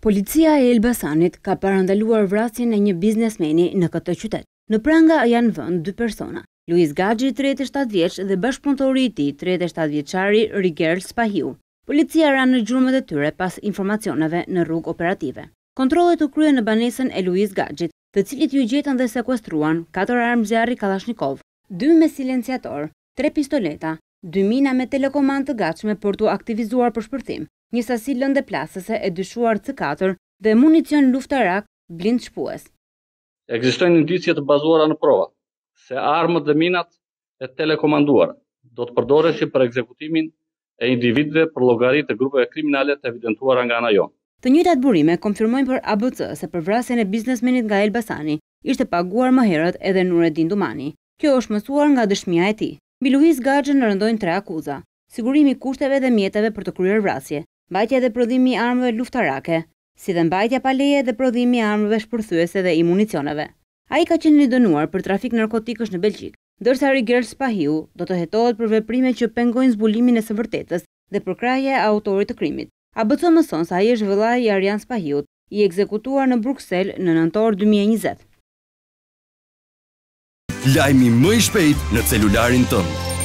Policia e Elbasanit ka parandaluar vrasin e një biznesmeni në këtë qytet. Në pranga janë vënd dy persona, Luis Gaggi, 37 vjeç, dhe bashkëpuntori i ti, 37 vjeçari, Rigel Spahiu. Policia ranë në gjurëmët e tyre pas informacioneve në rrug operative. Kontrollet u krye në banesën e Luis Gaggit, të cilit ju gjetën dhe sekuestruan 4 armë zjarri Kalashnikov, 2 me silenciator, 3 pistoleta, 2 mina me telekomandë të gatshme për të aktivizuar për shpërtim, një sasi lënde plasëse e dyshuar C4 dhe municion luftarak blind shpues. Ekzistojnë indicje të bazuara në prova se armët dhe minat e telekomanduar do të përdoreshin për ekzekutimin e individëve për llogaritë të grupeve kriminale të evidentuara nga ana jonë. Të njëjtat burime konfirmojnë për ABC se për vrasjen e biznesmenit nga Elbasani ishte paguar më herët edhe Nureddin Dumani. Kjo është mësuar nga dëshmia e tij. Mbi Gajën Gaxhën rëndojnë tre akuza: sigurimi kushteve dhe mjeteve për të kryer vrasje, mbajtja dhe prodhimi armëve luftarake, si dhe mbajtja paleje dhe prodhimi armëve shpërthuese dhe imunicioneve. A i ka qenë një dënuar për trafik narkotikës në Belgjik, dërsa Rigel Spahiu do të hetohet për veprime që pengojnë zbulimin e së vërtetës dhe për kraje autorit të krimit. A bëco mëson sa i është vëlla i Arjan Spahiu i ekzekutuar në Bruxelles në nëntor 2020. Lajmi më i shpejt në celularin